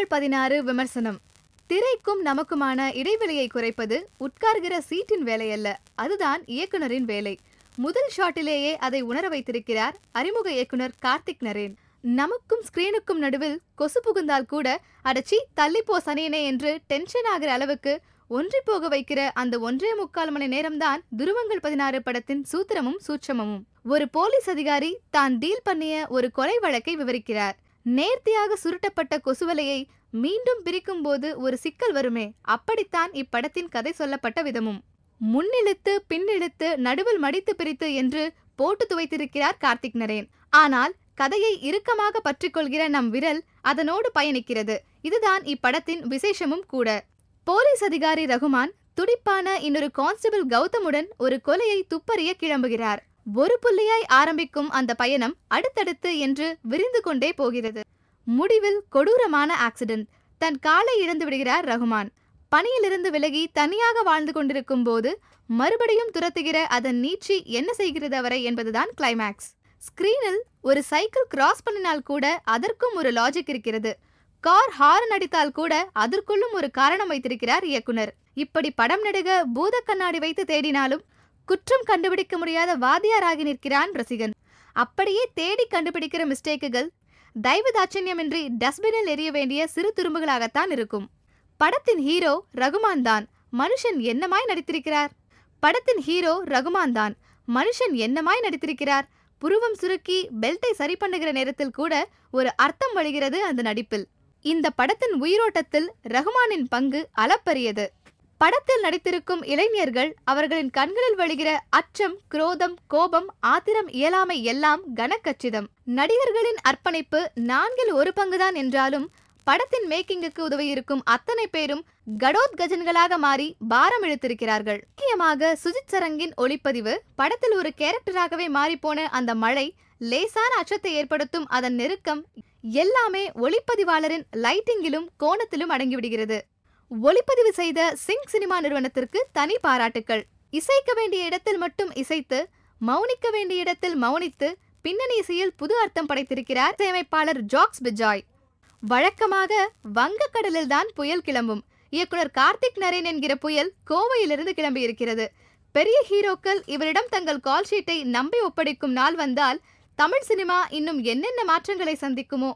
குரல் பதினாறு விமர்சனம் திரைக்கும் நமக்குமான இடைவெளியை குறைப்பது உட்கார்கிற சீட்டின் வேலையல்ல அதுதான் இயக்குனரின் வேலை முதல் ஷாட்டிலேயே அதை உணர வைத்திருக்கிறார் அறிமுக இயக்குனர் கார்த்திக் நரேன் நமக்கும் ஸ்கிரீனுக்கும் நடுவில் கொசு புகுந்தால் கூட அடச்சி தள்ளிப்போ சனியனே என்று டென்ஷன் ஆகிற அளவுக்கு ஒன்றி போக வைக்கிற அந்த ஒன்றே முக்கால் மணி நேரம்தான் துருவங்கள் பதினாறு படத்தின் சூத்திரமும் சூட்சமமும் ஒரு போலீஸ் அதிகாரி தான் டீல் பண்ணிய ஒரு கொலை வழக்கை விவரிக்கிறார் நேர்த்தியாக சுருட்டப்பட்ட கொசுவலையை மீண்டும் பிரிக்கும் போது ஒரு சிக்கல் வருமே அப்படித்தான் இப்படத்தின் கதை சொல்லப்பட்ட விதமும் முன்னிழுத்து பின்னிழுத்து நடுவில் மடித்து பிரித்து என்று போட்டு துவைத்திருக்கிறார் கார்த்திக் நரேன் ஆனால் கதையை இறுக்கமாக பற்றிக்கொள்கிற நம் விரல் அதனோடு பயணிக்கிறது இதுதான் இப்படத்தின் விசேஷமும் கூட போலீஸ் அதிகாரி ரகுமான் துடிப்பான இன்னொரு கான்ஸ்டபிள் கௌதமுடன் ஒரு கொலையை துப்பறிய கிளம்புகிறார் ஒரு புள்ளியாய் ஆரம்பிக்கும் அந்த பயணம் அடுத்தடுத்து என்று விரிந்து கொண்டே போகிறது முடிவில் கொடூரமான ஆக்சிடென்ட் தன் காலை இழந்து விடுகிறார் ரகுமான் பணியிலிருந்து விலகி தனியாக வாழ்ந்து கொண்டிருக்கும் போது மறுபடியும் துரத்துகிற அதன் நீட்சி என்ன செய்கிறது அவரை என்பதுதான் கிளைமேக்ஸ் ஸ்கிரீனில் ஒரு சைக்கிள் கிராஸ் பண்ணினால் கூட அதற்கும் ஒரு லாஜிக் இருக்கிறது கார் ஹாரன் அடித்தால் கூட அதற்குள்ளும் ஒரு காரணம் வைத்திருக்கிறார் இயக்குனர் இப்படி படம் நடுக பூத கண்ணாடி வைத்து தேடினாலும் குற்றம் கண்டுபிடிக்க முடியாத வாதியாராகி நிற்கிறான் ரசிகன் அப்படியே தேடி கண்டுபிடிக்கிற மிஸ்டேக்குகள் தயவு தாட்சண்யமின்றி டஸ்ட்பினில் எரிய வேண்டிய சிறு துரும்புகளாகத்தான் இருக்கும் படத்தின் ஹீரோ ரகுமான் தான் மனுஷன் என்னமாய் நடித்திருக்கிறார் படத்தின் ஹீரோ ரகுமான் தான் மனுஷன் என்னமாய் நடித்திருக்கிறார் புருவம் சுருக்கி பெல்ட்டை சரி பண்ணுகிற நேரத்தில் கூட ஒரு அர்த்தம் வழிகிறது அந்த நடிப்பில் இந்த படத்தின் உயிரோட்டத்தில் ரகுமானின் பங்கு அளப்பரியது படத்தில் நடித்திருக்கும் இளைஞர்கள் அவர்களின் கண்களில் வழிகிற அச்சம் குரோதம் கோபம் ஆத்திரம் இயலாமை எல்லாம் கனக்கச்சிதம் நடிகர்களின் அர்ப்பணிப்பு நான்கில் ஒரு பங்குதான் என்றாலும் படத்தின் மேக்கிங்குக்கு உதவியிருக்கும் அத்தனை பேரும் கடோத்கஜன்களாக மாறி பாரம் இழுத்திருக்கிறார்கள் முக்கியமாக சுஜித் சரங்கின் ஒளிப்பதிவு படத்தில் ஒரு கேரக்டராகவே மாறிப்போன அந்த மழை லேசான அச்சத்தை ஏற்படுத்தும் அதன் நெருக்கம் எல்லாமே ஒளிப்பதிவாளரின் லைட்டிங்கிலும் கோணத்திலும் அடங்கிவிடுகிறது ஒளிப்பதிவு செய்த சிங் சினிமா நிறுவனத்திற்கு தனி பாராட்டுக்கள் இசைக்க வேண்டிய இடத்தில் மட்டும் இசைத்து மௌனிக்க வேண்டிய இடத்தில் மௌனித்து பின்னணி இசையில் புது அர்த்தம் படைத்திருக்கிறார் இசையமைப்பாளர் ஜாக்ஸ் பிஜாய் வழக்கமாக வங்கக்கடலில் தான் புயல் கிளம்பும் இயக்குனர் கார்த்திக் நரேன் என்கிற புயல் கோவையிலிருந்து கிளம்பியிருக்கிறது பெரிய ஹீரோக்கள் இவரிடம் தங்கள் கால் ஷீட்டை நம்பி ஒப்படைக்கும் நாள் வந்தால் தமிழ் சினிமா இன்னும் என்னென்ன மாற்றங்களை சந்திக்குமோ